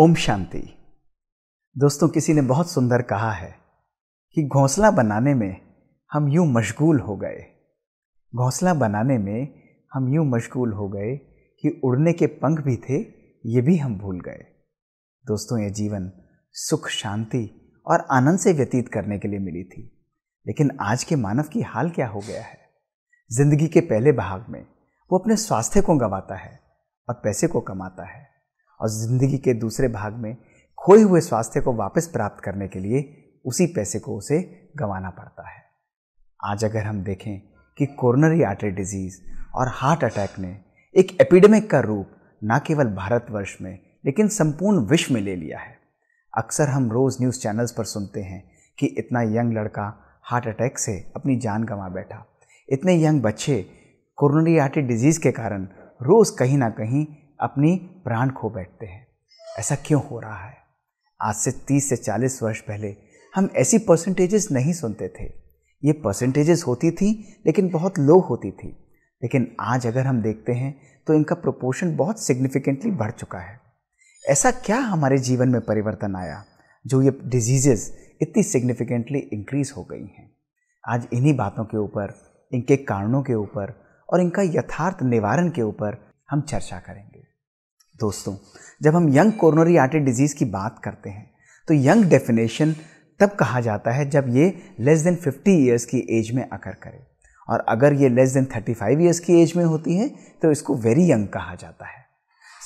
ओम शांति दोस्तों किसी ने बहुत सुंदर कहा है कि घोंसला बनाने में हम यूं मशगूल हो गए घोंसला बनाने में हम यूं मशगूल हो गए कि उड़ने के पंख भी थे ये भी हम भूल गए दोस्तों ये जीवन सुख शांति और आनंद से व्यतीत करने के लिए मिली थी लेकिन आज के मानव की हाल क्या हो गया है जिंदगी के पहले भाग में वो अपने स्वास्थ्य को गंवाता है और पैसे को कमाता है और ज़िंदगी के दूसरे भाग में खोए हुए स्वास्थ्य को वापस प्राप्त करने के लिए उसी पैसे को उसे गंवाना पड़ता है आज अगर हम देखें कि कोरोनरी आर्टरी डिजीज़ और हार्ट अटैक ने एक एपिडेमिक का रूप न केवल भारतवर्ष में लेकिन संपूर्ण विश्व में ले लिया है अक्सर हम रोज़ न्यूज़ चैनल्स पर सुनते हैं कि इतना यंग लड़का हार्ट अटैक से अपनी जान गंवा बैठा इतने यंग बच्चे कोरोनरी आर्टरी डिजीज़ के कारण रोज़ कहीं ना कहीं अपनी प्राण खो बैठते हैं ऐसा क्यों हो रहा है आज से 30 से 40 वर्ष पहले हम ऐसी परसेंटेजेस नहीं सुनते थे ये परसेंटेजेस होती थी लेकिन बहुत लो होती थी लेकिन आज अगर हम देखते हैं तो इनका प्रोपोर्शन बहुत सिग्निफिकेंटली बढ़ चुका है ऐसा क्या हमारे जीवन में परिवर्तन आया जो ये डिजीज़ेस इतनी सिग्निफिकेंटली इंक्रीज हो गई हैं आज इन्हीं बातों के ऊपर इनके कारणों के ऊपर और इनका यथार्थ निवारण के ऊपर हम चर्चा करेंगे दोस्तों जब हम यंग कोरोनरी आर्टरी डिजीज़ की बात करते हैं तो यंग डेफिनेशन तब कहा जाता है जब ये लेस देन 50 ईयर्स की एज में अकर करे और अगर ये लेस देन 35 ईयर्स की एज में होती है तो इसको वेरी यंग कहा जाता है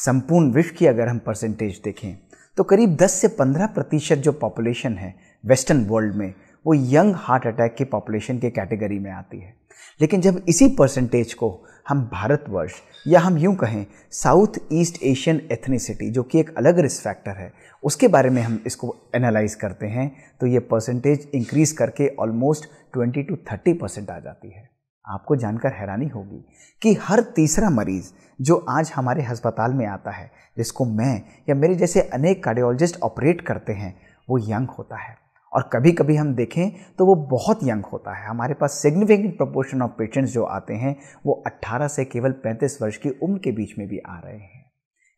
संपूर्ण विश्व की अगर हम परसेंटेज देखें तो करीब 10 से 15 प्रतिशत जो पॉपुलेशन है वेस्टर्न वर्ल्ड में वो यंग हार्ट अटैक के पॉपुलेशन के कैटेगरी में आती है लेकिन जब इसी परसेंटेज को हम भारतवर्ष या हम यूँ कहें साउथ ईस्ट एशियन एथनीसिटी जो कि एक अलग रिस्क फैक्टर है उसके बारे में हम इसको एनालाइज करते हैं तो ये परसेंटेज इंक्रीज़ करके ऑलमोस्ट 20 टू 30 परसेंट आ जाती है आपको जानकर हैरानी होगी कि हर तीसरा मरीज़ जो आज हमारे अस्पताल में आता है जिसको मैं या मेरे जैसे अनेक कार्डियोलॉजिस्ट ऑपरेट करते हैं वो यंग होता है और कभी कभी हम देखें तो वो बहुत यंग होता है हमारे पास सिग्निफिकेंट प्रपोर्शन ऑफ पेशेंट्स जो आते हैं वो 18 से केवल 35 वर्ष की उम्र के बीच में भी आ रहे हैं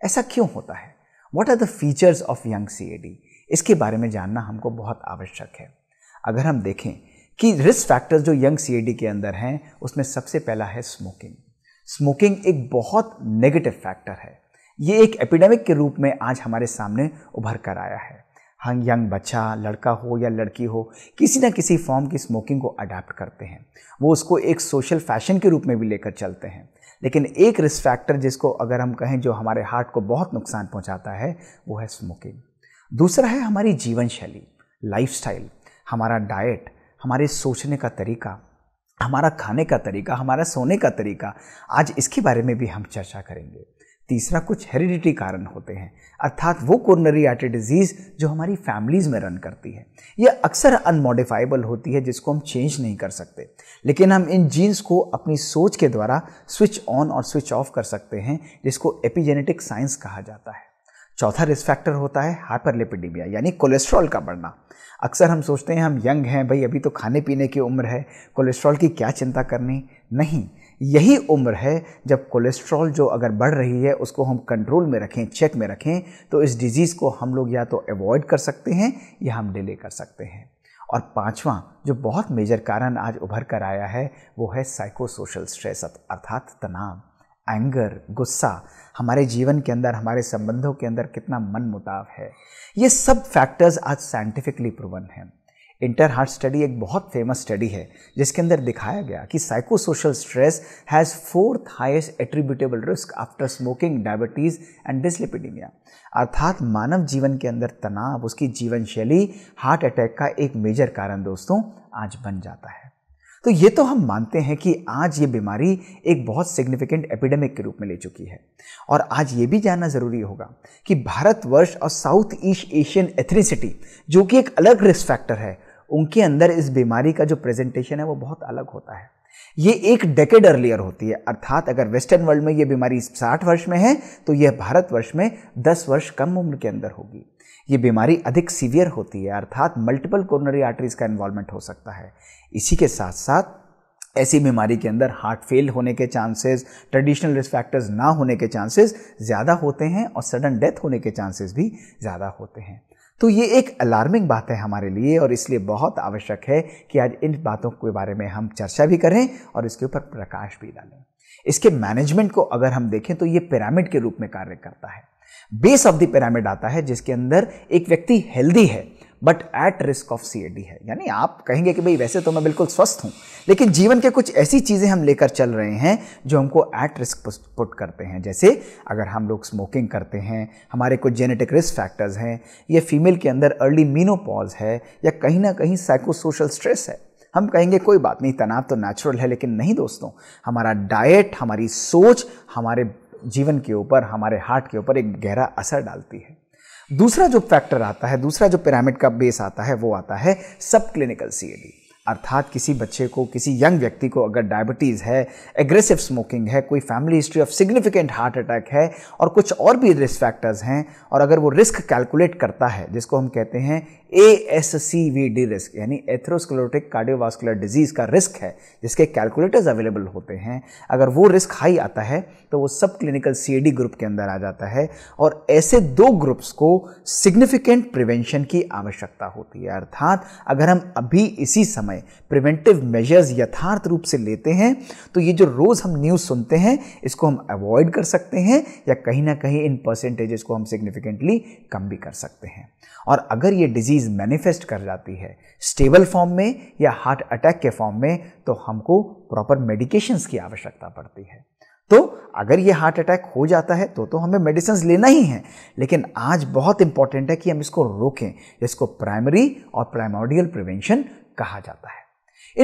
ऐसा क्यों होता है what are the features of young C इसके बारे में जानना हमको बहुत आवश्यक है अगर हम देखें कि रिस्क फैक्टर्स जो यंग सी के अंदर हैं उसमें सबसे पहला है स्मोकिंग स्मोकिंग एक बहुत नेगेटिव फैक्टर है ये एक एपिडेमिक के रूप में आज हमारे सामने उभर कर आया है हंग यंग बच्चा लड़का हो या लड़की हो किसी ना किसी फॉर्म की स्मोकिंग को अडेप्ट करते हैं वो उसको एक सोशल फैशन के रूप में भी लेकर चलते हैं लेकिन एक रिस्क फैक्टर जिसको अगर हम कहें जो हमारे हार्ट को बहुत नुकसान पहुंचाता है वो है स्मोकिंग दूसरा है हमारी जीवन शैली लाइफ हमारा डाइट हमारे सोचने का तरीका हमारा खाने का तरीका हमारा सोने का तरीका आज इसके बारे में भी हम चर्चा करेंगे तीसरा कुछ हेरिडिटी कारण होते हैं अर्थात वो कोरोनरी आर्टरी डिजीज़ जो हमारी फैमिलीज़ में रन करती है ये अक्सर अनमोडिफाइबल होती है जिसको हम चेंज नहीं कर सकते लेकिन हम इन जीन्स को अपनी सोच के द्वारा स्विच ऑन और स्विच ऑफ कर सकते हैं जिसको एपिजेनेटिक साइंस कहा जाता है चौथा रिस्क फैक्टर होता है हाइपरलिपिडीमिया यानी कोलेस्ट्रॉल का बढ़ना अक्सर हम सोचते हैं हम यंग हैं भाई अभी तो खाने पीने की उम्र है कोलेस्ट्रॉल की क्या चिंता करनी नहीं यही उम्र है जब कोलेस्ट्रॉल जो अगर बढ़ रही है उसको हम कंट्रोल में रखें चेक में रखें तो इस डिज़ीज़ को हम लोग या तो अवॉइड कर सकते हैं या हम डिले कर सकते हैं और पांचवा जो बहुत मेजर कारण आज उभर कर आया है वो है साइकोसोशल स्ट्रेस अर्थात तनाव एंगर गुस्सा हमारे जीवन के अंदर हमारे संबंधों के अंदर कितना मन मुताव है ये सब फैक्टर्स आज साइंटिफिकली प्रूवन हैं इंटर हार्ट स्टडी एक बहुत फेमस स्टडी है जिसके अंदर दिखाया गया कि psychosocial stress has fourth highest attributable risk after smoking diabetes and dyslipidemia अर्थात मानव जीवन के अंदर तनाव उसकी जीवन शैली हार्ट अटैक का एक मेजर कारण दोस्तों आज बन जाता है तो ये तो हम मानते हैं कि आज ये बीमारी एक बहुत सिग्निफिकेंट एपिडेमिक के रूप में ले चुकी है और आज ये भी जानना ज़रूरी होगा कि भारतवर्ष और साउथ ईस्ट एशियन एथनिसिटी जो कि एक अलग रिस्क फैक्टर है उनके अंदर इस बीमारी का जो प्रेजेंटेशन है वो बहुत अलग होता है ये एक डेकेड अर्लियर होती है अर्थात अगर वेस्टर्न वर्ल्ड में ये बीमारी साठ वर्ष में है तो यह भारतवर्ष में दस वर्ष कम उम्र के अंदर होगी ये बीमारी अधिक सीवियर होती है अर्थात मल्टीपल कोरोनरी आर्टरीज का इन्वॉल्वमेंट हो सकता है इसी के साथ साथ ऐसी बीमारी के अंदर हार्ट फेल होने के चांसेस ट्रेडिशनल रिस्क फैक्टर्स ना होने के चांसेस ज़्यादा होते हैं और सडन डेथ होने के चांसेस भी ज़्यादा होते हैं तो ये एक अलार्मिंग बात है हमारे लिए और इसलिए बहुत आवश्यक है कि आज इन बातों के बारे में हम चर्चा भी करें और इसके ऊपर प्रकाश भी डालें इसके मैनेजमेंट को अगर हम देखें तो ये पिरामिड के रूप में कार्य करता है बेस ऑफ द पिरामिड आता है जिसके अंदर एक व्यक्ति हेल्दी है but at risk of C है यानी आप कहेंगे कि भाई वैसे तो मैं बिल्कुल स्वस्थ हूँ लेकिन जीवन के कुछ ऐसी चीज़ें हम लेकर चल रहे हैं जो हमको एट रिस्क पुट करते हैं जैसे अगर हम लोग स्मोकिंग करते हैं हमारे कुछ जेनेटिक रिस्क फैक्टर्स हैं या फीमेल के अंदर अर्ली मीनोपॉज है या कहीं ना कहीं साइकोसोशल स्ट्रेस है हम कहेंगे कोई बात नहीं तनाव तो नेचुरल है लेकिन नहीं दोस्तों हमारा डाइट हमारी सोच हमारे जीवन के ऊपर हमारे हार्ट के ऊपर एक गहरा असर डालती है दूसरा जो फैक्टर आता है दूसरा जो पिरामिड का बेस आता है वो आता है सब क्लिनिकल सी अर्थात किसी बच्चे को किसी यंग व्यक्ति को अगर डायबिटीज़ है एग्रेसिव स्मोकिंग है कोई family history of significant heart attack है और कुछ और भी रिस्क फैक्टर्स हैं और अगर वो रिस्क कैलकुलेट करता है जिसको हम कहते हैं A S C V D risk यानी एथरोस्क्लोटिक कार्डियोवास्कुलर डिजीज़ का रिस्क है जिसके कैलकुलेटर्स अवेलेबल होते हैं अगर वो रिस्क हाई आता है तो वो सब clinical C A D group के अंदर आ जाता है और ऐसे दो ग्रुप्स को सिग्निफिकेंट प्रिवेंशन की आवश्यकता होती है अर्थात अगर हम अभी इसी समय समय प्रिवेंटिव मेजर्स यथार्थ रूप से लेते हैं तो ये जो रोज़ हम न्यूज़ सुनते हैं इसको हम अवॉइड कर सकते हैं या कहीं ना कहीं इन परसेंटेजेस को हम सिग्निफिकेंटली कम भी कर सकते हैं और अगर ये डिजीज़ मैनिफेस्ट कर जाती है स्टेबल फॉर्म में या हार्ट अटैक के फॉर्म में तो हमको प्रॉपर मेडिकेशंस की आवश्यकता पड़ती है तो अगर ये हार्ट अटैक हो जाता है तो तो हमें मेडिसिन लेना ही है लेकिन आज बहुत इंपॉर्टेंट है कि हम इसको रोकें इसको प्राइमरी और प्राइमोडियल प्रिवेंशन कहा जाता है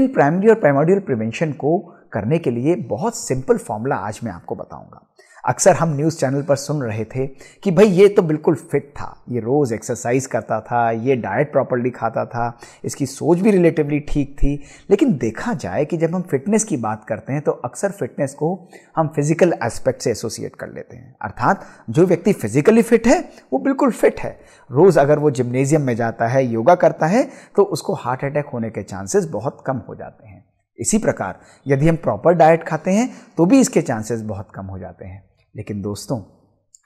इन प्राइमरी और प्राइमोडियल प्रिवेंशन को करने के लिए बहुत सिंपल फॉर्मूला आज मैं आपको बताऊंगा अक्सर हम न्यूज़ चैनल पर सुन रहे थे कि भाई ये तो बिल्कुल फिट था ये रोज़ एक्सरसाइज करता था ये डाइट प्रॉपरली खाता था इसकी सोच भी रिलेटिवली ठीक थी लेकिन देखा जाए कि जब हम फिटनेस की बात करते हैं तो अक्सर फिटनेस को हम फिज़िकल एस्पेक्ट से एसोसिएट कर लेते हैं अर्थात जो व्यक्ति फिज़िकली फिट है वो बिल्कुल फिट है रोज़ अगर वो जिम्नेजियम में जाता है योगा करता है तो उसको हार्ट अटैक होने के चांसेस बहुत कम हो जाते हैं इसी प्रकार यदि हम प्रॉपर डाइट खाते हैं तो भी इसके चांसेस बहुत कम हो जाते हैं लेकिन दोस्तों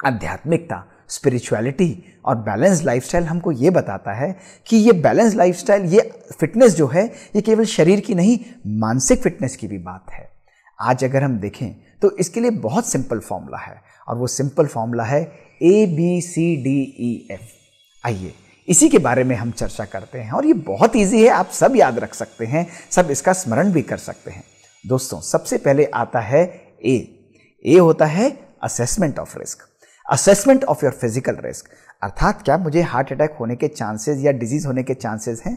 आध्यात्मिकता स्पिरिचुअलिटी और बैलेंस लाइफस्टाइल हमको ये बताता है कि ये बैलेंस लाइफस्टाइल ये फिटनेस जो है ये केवल शरीर की नहीं मानसिक फिटनेस की भी बात है आज अगर हम देखें तो इसके लिए बहुत सिंपल फॉर्मूला है और वो सिंपल फॉर्मूला है A B C D E F आइए इसी के बारे में हम चर्चा करते हैं और ये बहुत ईजी है आप सब याद रख सकते हैं सब इसका स्मरण भी कर सकते हैं दोस्तों सबसे पहले आता है ए ए होता है assessment of risk assessment of your physical risk अर्थात क्या मुझे हार्ट अटैक होने के चांसेस या डिजीज़ होने के चांसेस हैं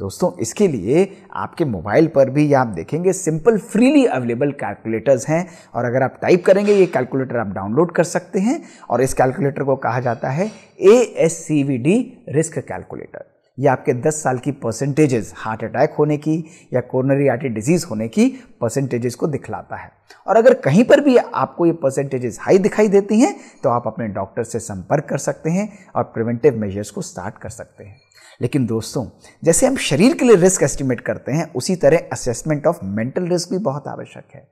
दोस्तों इसके लिए आपके मोबाइल पर भी आप देखेंगे सिंपल फ्रीली अवेलेबल कैलकुलेटर्स हैं और अगर आप टाइप करेंगे ये कैलकुलेटर आप डाउनलोड कर सकते हैं और इस कैलकुलेटर को कहा जाता है A S C V D risk calculator या आपके 10 साल की परसेंटेजेस हार्ट अटैक होने की या कोरोनरी आर्टरी डिजीज़ होने की परसेंटेजेस को दिखलाता है और अगर कहीं पर भी आपको ये परसेंटेजेस हाई दिखाई देती हैं तो आप अपने डॉक्टर से संपर्क कर सकते हैं और प्रिवेंटिव मेजर्स को स्टार्ट कर सकते हैं लेकिन दोस्तों जैसे हम शरीर के लिए रिस्क एस्टिमेट करते हैं उसी तरह असेसमेंट ऑफ मेंटल रिस्क भी बहुत आवश्यक है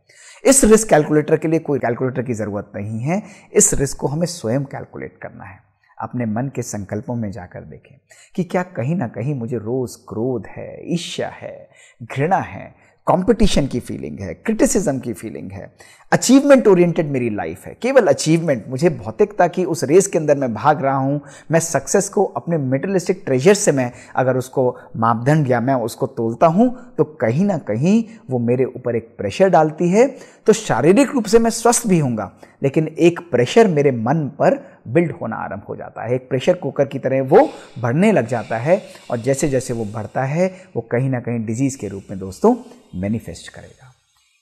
इस रिस्क कैलकुलेटर के लिए कोई कैलकुलेटर की ज़रूरत नहीं है इस रिस्क को हमें स्वयं कैलकुलेट करना है अपने मन के संकल्पों में जाकर देखें कि क्या कहीं ना कहीं मुझे रोज़ क्रोध है ईर्ष्या है घृणा है कंपटीशन की फीलिंग है क्रिटिसिज्म की फीलिंग है अचीवमेंट ओरिएंटेड मेरी लाइफ है केवल अचीवमेंट मुझे भौतिकता की उस रेस के अंदर मैं भाग रहा हूँ मैं सक्सेस को अपने मेटलिस्टिक ट्रेजर से मैं अगर उसको मापदंड या मैं उसको तोलता हूँ तो कहीं ना कहीं वो मेरे ऊपर एक प्रेशर डालती है तो शारीरिक रूप से मैं स्वस्थ भी हूँगा लेकिन एक प्रेशर मेरे मन पर बिल्ड होना आरंभ हो जाता है एक प्रेशर कुकर की तरह वो बढ़ने लग जाता है और जैसे जैसे वो बढ़ता है वो कहीं ना कहीं डिजीज़ के रूप में दोस्तों मैनिफेस्ट करेगा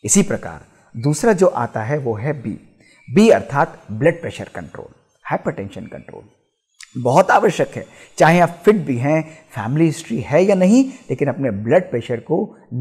इसी प्रकार दूसरा जो आता है वो है बी बी अर्थात blood pressure control hypertension control बहुत आवश्यक है चाहे आप फिट भी हैं फैमिली हिस्ट्री है या नहीं लेकिन अपने ब्लड प्रेशर को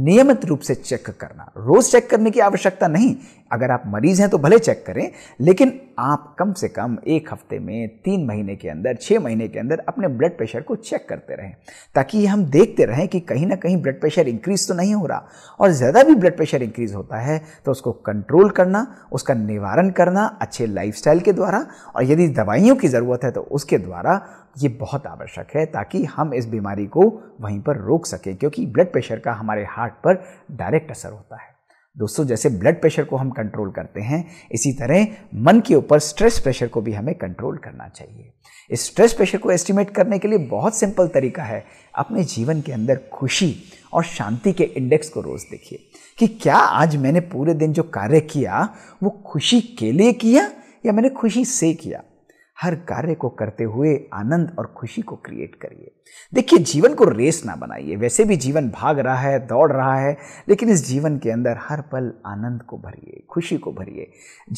नियमित रूप से चेक करना रोज़ चेक करने की आवश्यकता नहीं अगर आप मरीज़ हैं तो भले चेक करें लेकिन आप कम से कम एक हफ्ते में तीन महीने के अंदर छः महीने के अंदर अपने ब्लड प्रेशर को चेक करते रहें ताकि हम देखते रहें कि कहीं ना कहीं ब्लड प्रेशर इंक्रीज़ तो नहीं हो रहा और ज़्यादा भी ब्लड प्रेशर इंक्रीज़ होता है तो उसको कंट्रोल करना उसका निवारण करना अच्छे लाइफ के द्वारा और यदि दवाइयों की ज़रूरत है तो उसके द्वारा ये बहुत आवश्यक है ताकि हम इस बीमारी बीमारी को वहीं पर रोक सके क्योंकि ब्लड प्रेशर का हमारे हार्ट पर डायरेक्ट असर होता है दोस्तों जैसे ब्लड प्रेशर को हम कंट्रोल करते हैं इसी तरह मन के ऊपर स्ट्रेस प्रेशर को भी हमें कंट्रोल करना चाहिए इस स्ट्रेस प्रेशर को एस्टिमेट करने के लिए बहुत सिंपल तरीका है अपने जीवन के अंदर खुशी और शांति के इंडेक्स को रोज़ देखिए कि क्या आज मैंने पूरे दिन जो कार्य किया वो खुशी के लिए किया या मैंने खुशी से किया हर कार्य को करते हुए आनंद और खुशी को क्रिएट करिए देखिए जीवन को रेस ना बनाइए वैसे भी जीवन भाग रहा है दौड़ रहा है लेकिन इस जीवन के अंदर हर पल आनंद को भरिए खुशी को भरिए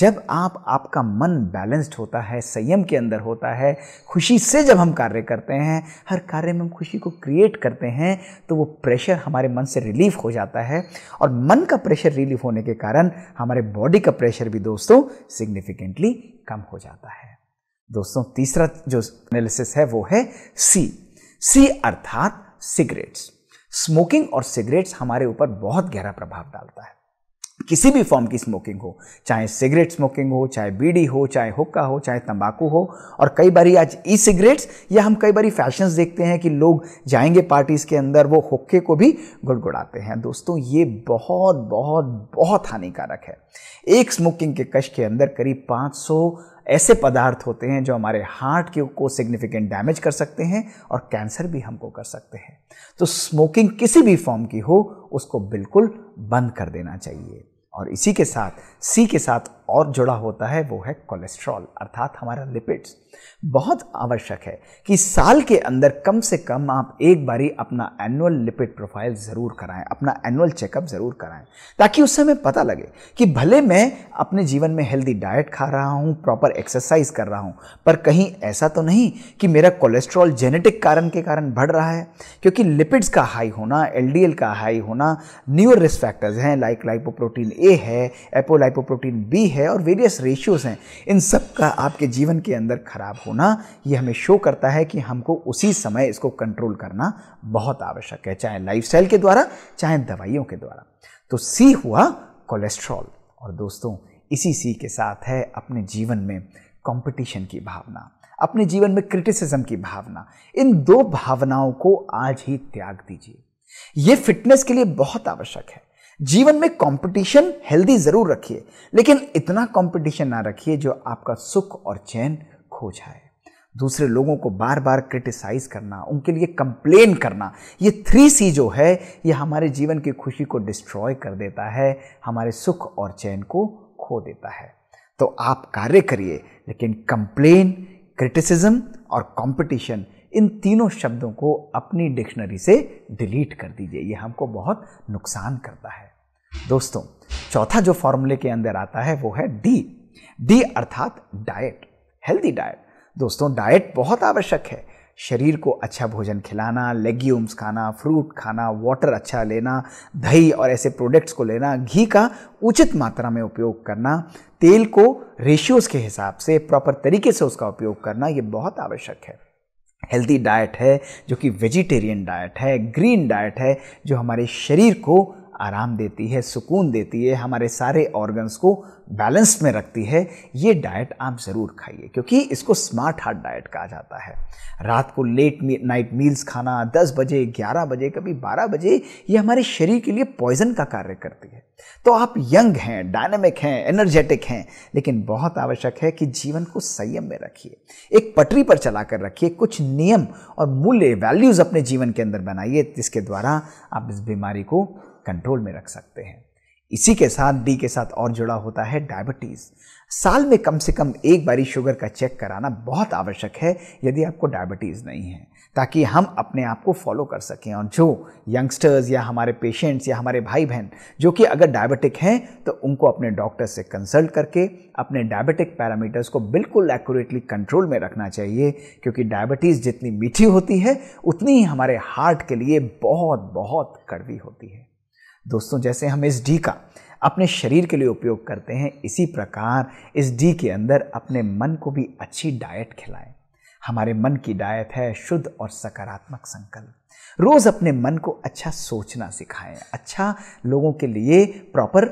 जब आप आपका मन बैलेंस्ड होता है संयम के अंदर होता है खुशी से जब हम कार्य करते हैं हर कार्य में हम खुशी को क्रिएट करते हैं तो वो प्रेशर हमारे मन से रिलीफ हो जाता है और मन का प्रेशर रिलीफ होने के कारण हमारे बॉडी का प्रेशर भी दोस्तों सिग्निफिकेंटली कम हो जाता है दोस्तों तीसरा जो एनालिसिस है वो है सी सी अर्थात सिगरेट्स स्मोकिंग और सिगरेट्स हमारे ऊपर बहुत गहरा प्रभाव डालता है किसी भी फॉर्म की स्मोकिंग हो चाहे सिगरेट स्मोकिंग हो चाहे बीड़ी हो चाहे हुक्का हो चाहे तंबाकू हो और कई बारी आज ई सिगरेट्स या हम कई बारी फैशंस देखते हैं कि लोग जाएंगे पार्टीज़ के अंदर वो हुक्के को भी गुड़गुड़ाते हैं दोस्तों ये बहुत बहुत बहुत हानिकारक है एक स्मोकिंग के कश के अंदर करीब 500 ऐसे पदार्थ होते हैं जो हमारे हार्ट के को सिग्निफिकेंट डैमेज कर सकते हैं और कैंसर भी हमको कर सकते हैं तो स्मोकिंग किसी भी फॉर्म की हो उसको बिल्कुल बंद कर देना चाहिए और इसी के साथ सी के साथ और जुड़ा होता है वो है कोलेस्ट्रॉल अर्थात हमारा लिपिड्स बहुत आवश्यक है कि साल के अंदर कम से कम आप एक बारी अपना एनुअल लिपिड प्रोफाइल ज़रूर कराएं अपना एनुअल चेकअप ज़रूर कराएं ताकि उससे हमें पता लगे कि भले मैं अपने जीवन में हेल्दी डाइट खा रहा हूं प्रॉपर एक्सरसाइज कर रहा हूं पर कहीं ऐसा तो नहीं कि मेरा कोलेस्ट्रॉल जेनेटिक कारण के कारण बढ़ रहा है क्योंकि लिपिड्स का हाई होना एल का हाई होना न्यूर रिस्क फैक्टर्स हैं लाइक लाइपोप्रोटीन ए है एपोलाइपोप्रोटीन बी है और वेरियस रेशियोज़ हैं इन सब का आपके जीवन के अंदर खराब होना ये हमें शो करता है कि हमको उसी समय इसको कंट्रोल करना बहुत आवश्यक है चाहे लाइफ के द्वारा चाहे दवाइयों के द्वारा तो सी हुआ कोलेस्ट्रॉल और दोस्तों इसी सी के साथ है अपने जीवन में कंपटीशन की भावना अपने जीवन में क्रिटिसिज्म की भावना इन दो भावनाओं को आज ही त्याग दीजिए यह फिटनेस के लिए बहुत आवश्यक है जीवन में कंपटीशन हेल्दी ज़रूर रखिए लेकिन इतना कंपटीशन ना रखिए जो आपका सुख और चैन खो जाए दूसरे लोगों को बार बार क्रिटिसाइज़ करना उनके लिए कंप्लेन करना ये थ्री सी जो है ये हमारे जीवन की खुशी को डिस्ट्रॉय कर देता है हमारे सुख और चैन को खो देता है तो आप कार्य करिए लेकिन कंप्लेन क्रिटिसिज्म और कंपटीशन इन तीनों शब्दों को अपनी डिक्शनरी से डिलीट कर दीजिए यह हमको बहुत नुकसान करता है दोस्तों चौथा जो फॉर्मूले के अंदर आता है वो है डी डी अर्थात डाइट हेल्दी डाइट दोस्तों डाइट बहुत आवश्यक है शरीर को अच्छा भोजन खिलाना लेग्यूम्स खाना फ्रूट खाना वाटर अच्छा लेना दही और ऐसे प्रोडक्ट्स को लेना घी का उचित मात्रा में उपयोग करना तेल को रेशियोज़ के हिसाब से प्रॉपर तरीके से उसका उपयोग करना ये बहुत आवश्यक है हेल्दी डाइट है जो कि वेजिटेरियन डाइट है ग्रीन डाइट है जो हमारे शरीर को आराम देती है सुकून देती है हमारे सारे ऑर्गन्स को बैलेंस में रखती है ये डाइट आप ज़रूर खाइए क्योंकि इसको स्मार्ट हार्ट डाइट कहा जाता है रात को लेट मी, नाइट मील्स खाना 10 बजे 11 बजे कभी 12 बजे ये हमारे शरीर के लिए पॉइजन का कार्य करती है तो आप यंग हैं डायनेमिक हैं एनर्जेटिक हैं लेकिन बहुत आवश्यक है कि जीवन को संयम में रखिए एक पटरी पर चला कर रखिए कुछ नियम और मूल्य वैल्यूज़ अपने जीवन के अंदर बनाइए जिसके द्वारा आप इस बीमारी को कंट्रोल में रख सकते हैं इसी के साथ डी के साथ और जुड़ा होता है डायबिटीज़ साल में कम से कम एक बारी शुगर का चेक कराना बहुत आवश्यक है यदि आपको डायबिटीज़ नहीं है ताकि हम अपने आप को फॉलो कर सकें और जो यंगस्टर्स या हमारे पेशेंट्स या हमारे भाई बहन जो कि अगर डायबिटिक हैं तो उनको अपने डॉक्टर से कंसल्ट करके अपने डायबिटिक पैरामीटर्स को बिल्कुल एक्यूरेटली कंट्रोल में रखना चाहिए क्योंकि डायबिटीज़ जितनी मीठी होती है उतनी ही हमारे हार्ट के लिए बहुत बहुत कड़वी होती है दोस्तों जैसे हम इस डी का अपने शरीर के लिए उपयोग करते हैं इसी प्रकार इस डी के अंदर अपने मन को भी अच्छी डाइट खिलाएं हमारे मन की डाइट है शुद्ध और सकारात्मक संकल्प रोज़ अपने मन को अच्छा सोचना सिखाएं अच्छा लोगों के लिए प्रॉपर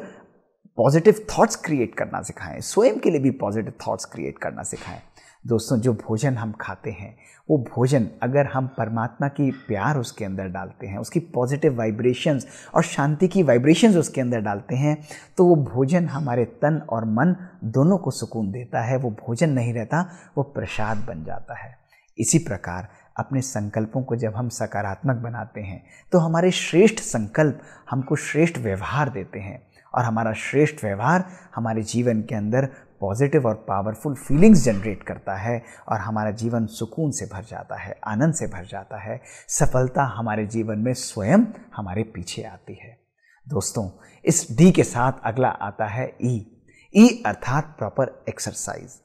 पॉजिटिव थॉट्स क्रिएट करना सिखाएं स्वयं के लिए भी पॉजिटिव थॉट्स क्रिएट करना सिखाएं दोस्तों जो भोजन हम खाते हैं वो भोजन अगर हम परमात्मा की प्यार उसके अंदर डालते हैं उसकी पॉजिटिव वाइब्रेशंस और शांति की वाइब्रेशंस उसके अंदर डालते हैं तो वो भोजन हमारे तन और मन दोनों को सुकून देता है वो भोजन नहीं रहता वो प्रसाद बन जाता है इसी प्रकार अपने संकल्पों को जब हम सकारात्मक बनाते हैं तो हमारे श्रेष्ठ संकल्प हमको श्रेष्ठ व्यवहार देते हैं और हमारा श्रेष्ठ व्यवहार हमारे जीवन के अंदर पॉजिटिव और पावरफुल फीलिंग्स जनरेट करता है और हमारा जीवन सुकून से भर जाता है आनंद से भर जाता है सफलता हमारे जीवन में स्वयं हमारे पीछे आती है दोस्तों इस डी के साथ अगला आता है ई e। ई e अर्थात प्रॉपर एक्सरसाइज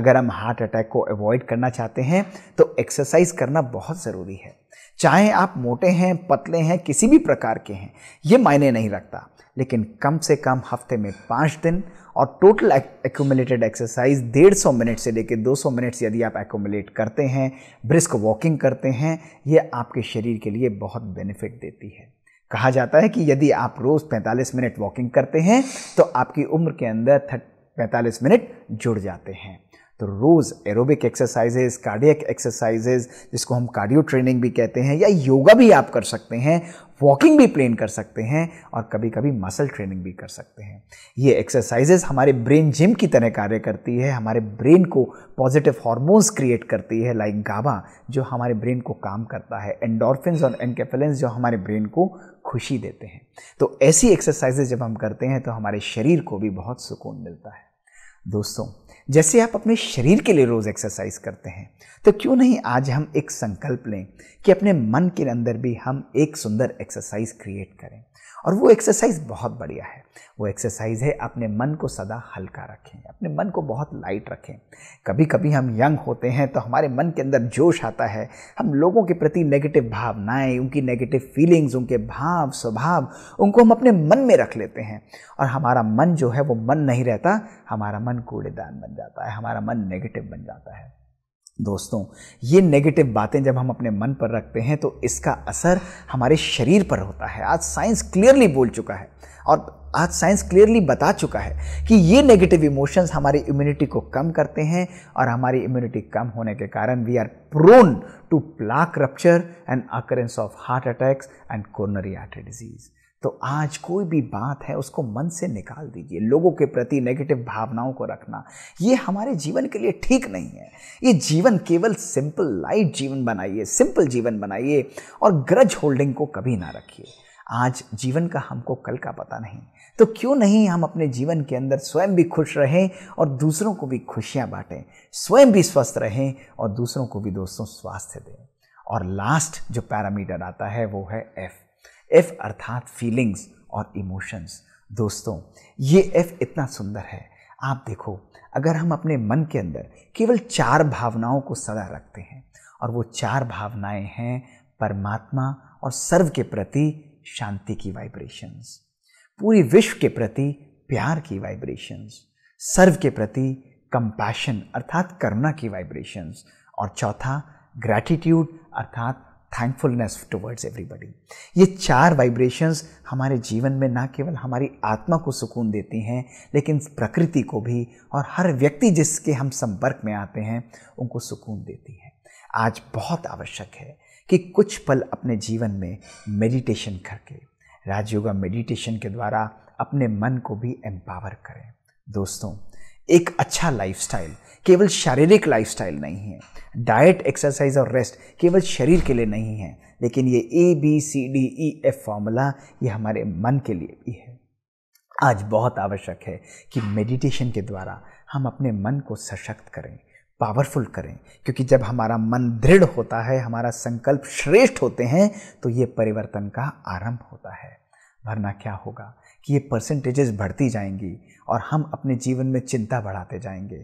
अगर हम हार्ट अटैक को अवॉइड करना चाहते हैं तो एक्सरसाइज करना बहुत ज़रूरी है चाहे आप मोटे हैं पतले हैं किसी भी प्रकार के हैं ये मायने नहीं रखता लेकिन कम से कम हफ्ते में पाँच दिन और टोटल एक्यूमुलेटेड एक्सरसाइज डेढ़ सौ मिनट से लेकर दो सौ मिनट्स यदि आप एक्यूमुलेट करते हैं ब्रिस्क वॉकिंग करते हैं ये आपके शरीर के लिए बहुत बेनिफिट देती है कहा जाता है कि यदि आप रोज़ पैंतालीस मिनट वॉकिंग करते हैं तो आपकी उम्र के अंदर पैंतालीस मिनट जुड़ जाते हैं तो रोज़ एरोबिक एक्सरसाइजेज कार्डियक एक्सरसाइजेज जिसको हम कार्डियो ट्रेनिंग भी कहते हैं या योगा भी आप कर सकते हैं वॉकिंग भी प्लेन कर सकते हैं और कभी कभी मसल ट्रेनिंग भी कर सकते हैं ये एक्सरसाइजेज हमारे ब्रेन जिम की तरह कार्य करती है हमारे ब्रेन को पॉजिटिव हार्मोन्स क्रिएट करती है लाइक गाबा जो हमारे ब्रेन को काम करता है एंडोरफिन और एनकेफेलेंस जो हमारे ब्रेन को खुशी देते हैं तो ऐसी एक्सरसाइजेज जब हम करते हैं तो हमारे शरीर को भी बहुत सुकून मिलता है दोस्तों जैसे आप अपने शरीर के लिए रोज़ एक्सरसाइज करते हैं तो क्यों नहीं आज हम एक संकल्प लें कि अपने मन के अंदर भी हम एक सुंदर एक्सरसाइज क्रिएट करें और वो एक्सरसाइज बहुत बढ़िया है वो एक्सरसाइज है अपने मन को सदा हल्का रखें अपने मन को बहुत लाइट रखें कभी कभी हम यंग होते हैं तो हमारे मन के अंदर जोश आता है हम लोगों के प्रति नेगेटिव भावनाएं उनकी नेगेटिव फीलिंग्स उनके भाव स्वभाव उनको हम अपने मन में रख लेते हैं और हमारा मन जो है वो मन नहीं रहता हमारा मन कूड़ेदान बन जाता है हमारा मन नेगेटिव बन जाता है दोस्तों ये नेगेटिव बातें जब हम अपने मन पर रखते हैं तो इसका असर हमारे शरीर पर होता है आज साइंस क्लियरली बोल चुका है और आज साइंस क्लियरली बता चुका है कि ये नेगेटिव इमोशंस हमारी इम्यूनिटी को कम करते हैं और हमारी इम्यूनिटी कम होने के कारण we are prone to plaque rupture and occurrence of heart attacks and coronary artery disease तो आज कोई भी बात है उसको मन से निकाल दीजिए लोगों के प्रति नेगेटिव भावनाओं को रखना ये हमारे जीवन के लिए ठीक नहीं है ये जीवन केवल सिंपल लाइट जीवन बनाइए सिंपल जीवन बनाइए और ग्रज होल्डिंग को कभी ना रखिए आज जीवन का हमको कल का पता नहीं तो क्यों नहीं हम अपने जीवन के अंदर स्वयं भी खुश रहें और दूसरों को भी खुशियाँ बांटें स्वयं भी स्वस्थ रहें और दूसरों को भी दोस्तों स्वास्थ्य दें और लास्ट जो पैरामीटर आता है वो है एफ एफ अर्थात फीलिंग्स और इमोशंस दोस्तों ये एफ इतना सुंदर है आप देखो अगर हम अपने मन के अंदर केवल चार भावनाओं को सदा रखते हैं और वो चार भावनाएं हैं परमात्मा और सर्व के प्रति शांति की वाइब्रेशंस पूरी विश्व के प्रति प्यार की वाइब्रेशंस सर्व के प्रति कंपैशन अर्थात करुणा की वाइब्रेशंस और चौथा ग्रैटिट्यूड अर्थात थैंकफुलनेस टुवर्ड्स एवरीबडी ये चार वाइब्रेशंस हमारे जीवन में ना केवल हमारी आत्मा को सुकून देती हैं लेकिन प्रकृति को भी और हर व्यक्ति जिसके हम संपर्क में आते हैं उनको सुकून देती हैं आज बहुत आवश्यक है कि कुछ पल अपने जीवन में मेडिटेशन करके राजयोगा मेडिटेशन के द्वारा अपने मन को भी एम्पावर करें दोस्तों एक अच्छा लाइफस्टाइल केवल शारीरिक लाइफस्टाइल नहीं है डाइट एक्सरसाइज और रेस्ट केवल शरीर के लिए नहीं है लेकिन ये A B C D E F formula ये हमारे मन के लिए भी है आज बहुत आवश्यक है कि मेडिटेशन के द्वारा हम अपने मन को सशक्त करें पावरफुल करें क्योंकि जब हमारा मन दृढ़ होता है हमारा संकल्प श्रेष्ठ होते हैं तो ये परिवर्तन का आरंभ होता है वरना क्या होगा कि ये परसेंटेजेस बढ़ती जाएंगी और हम अपने जीवन में चिंता बढ़ाते जाएंगे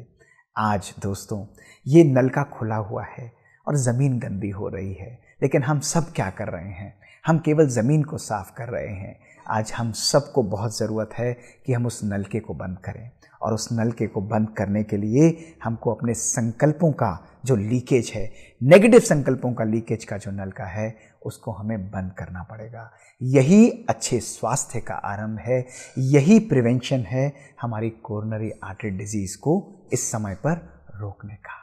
आज दोस्तों ये नल का खुला हुआ है और ज़मीन गंदी हो रही है लेकिन हम सब क्या कर रहे हैं हम केवल ज़मीन को साफ कर रहे हैं आज हम सबको बहुत ज़रूरत है कि हम उस नलके को बंद करें और उस नलके को बंद करने के लिए हमको अपने संकल्पों का जो लीकेज है नेगेटिव संकल्पों का लीकेज का जो नलका है उसको हमें बंद करना पड़ेगा यही अच्छे स्वास्थ्य का आरंभ है यही प्रिवेंशन है हमारी कोरोनरी आर्टरी डिजीज़ को इस समय पर रोकने का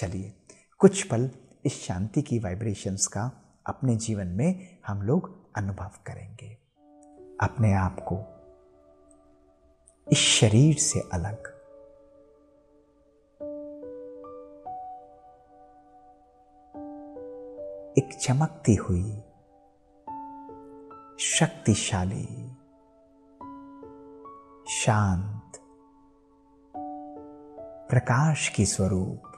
चलिए कुछ पल इस शांति की वाइब्रेशंस का अपने जीवन में हम लोग अनुभव करेंगे अपने आप को इस शरीर से अलग एक चमकती हुई शक्तिशाली शांत प्रकाश की स्वरूप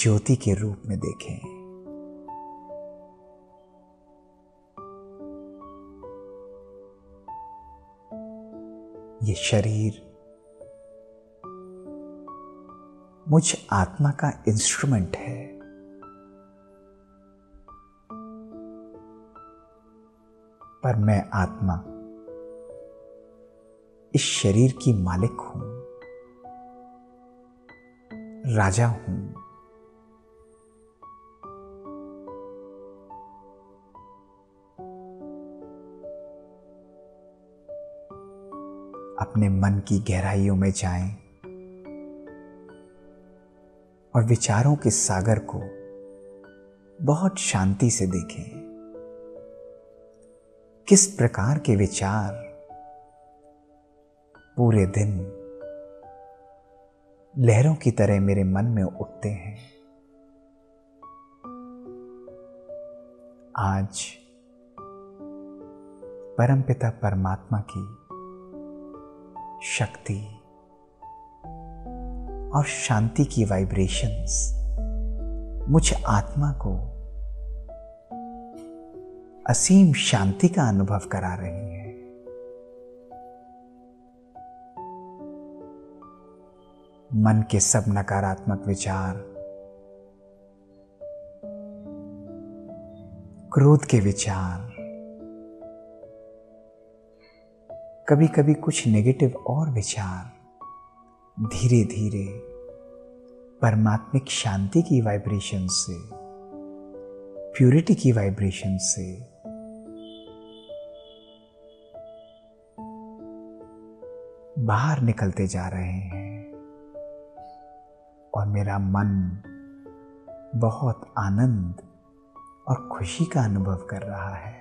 ज्योति के रूप में देखें ये शरीर मुझ आत्मा का इंस्ट्रूमेंट है पर मैं आत्मा इस शरीर की मालिक हूं राजा हूं अपने मन की गहराइयों में जाएं और विचारों के सागर को बहुत शांति से देखें किस प्रकार के विचार पूरे दिन लहरों की तरह मेरे मन में उठते हैं आज परमपिता परमात्मा की शक्ति और शांति की वाइब्रेशंस मुझ आत्मा को असीम शांति का अनुभव करा रही है मन के सब नकारात्मक विचार क्रोध के विचार कभी कभी कुछ नेगेटिव और विचार धीरे धीरे परमात्मिक शांति की वाइब्रेशन से प्यूरिटी की वाइब्रेशन से बाहर निकलते जा रहे हैं और मेरा मन बहुत आनंद और खुशी का अनुभव कर रहा है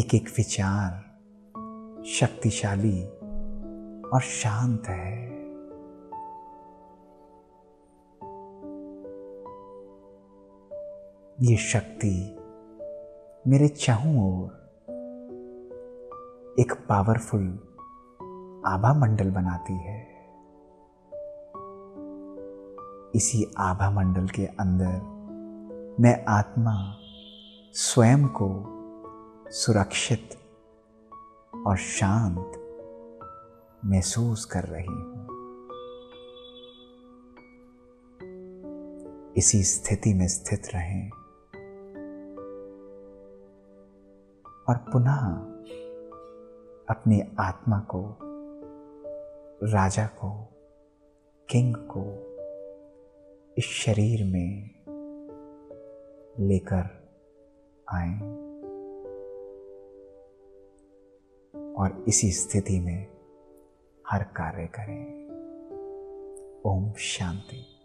एक एक विचार शक्तिशाली और शांत है ये शक्ति मेरे चाहों ओर एक पावरफुल आभा मंडल बनाती है इसी आभा मंडल के अंदर मैं आत्मा स्वयं को सुरक्षित और शांत महसूस कर रही हूं इसी स्थिति में स्थित रहें और पुनः अपनी आत्मा को राजा को किंग को इस शरीर में लेकर आए और इसी स्थिति में हर कार्य करें ओम शांति